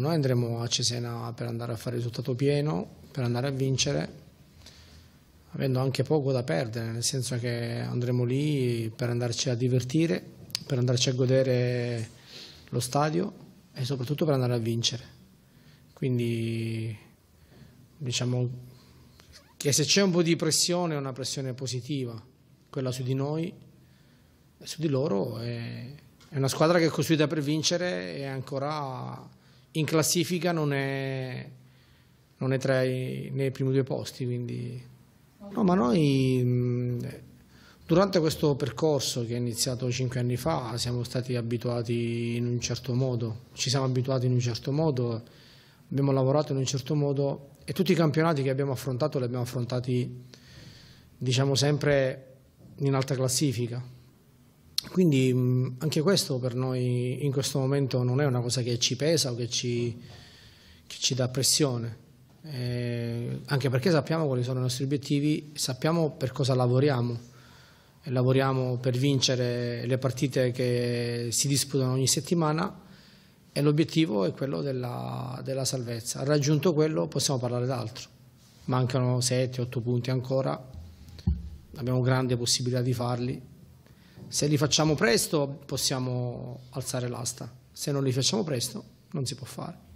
Noi andremo a Cesena per andare a fare risultato pieno, per andare a vincere, avendo anche poco da perdere, nel senso che andremo lì per andarci a divertire, per andarci a godere lo stadio e soprattutto per andare a vincere. Quindi diciamo che se c'è un po' di pressione è una pressione positiva, quella su di noi e su di loro. È, una squadra che è costruita per vincere e ancora in classifica non è, non è tra i, nei primi due posti. Quindi... No, ma noi mm, durante questo percorso che è iniziato cinque anni fa siamo stati abituati in un certo modo, ci siamo abituati in un certo modo, abbiamo lavorato in un certo modo e tutti i campionati che abbiamo affrontato li abbiamo affrontati diciamo sempre in alta classifica. Quindi anche questo per noi in questo momento non è una cosa che ci pesa o che ci, che ci dà pressione, eh, anche perché sappiamo quali sono i nostri obiettivi, sappiamo per cosa lavoriamo. E lavoriamo per vincere le partite che si disputano ogni settimana e l'obiettivo è quello della, della salvezza. Raggiunto quello possiamo parlare d'altro. Mancano 7-8 punti ancora, abbiamo grande possibilità di farli, se li facciamo presto possiamo alzare l'asta, se non li facciamo presto non si può fare.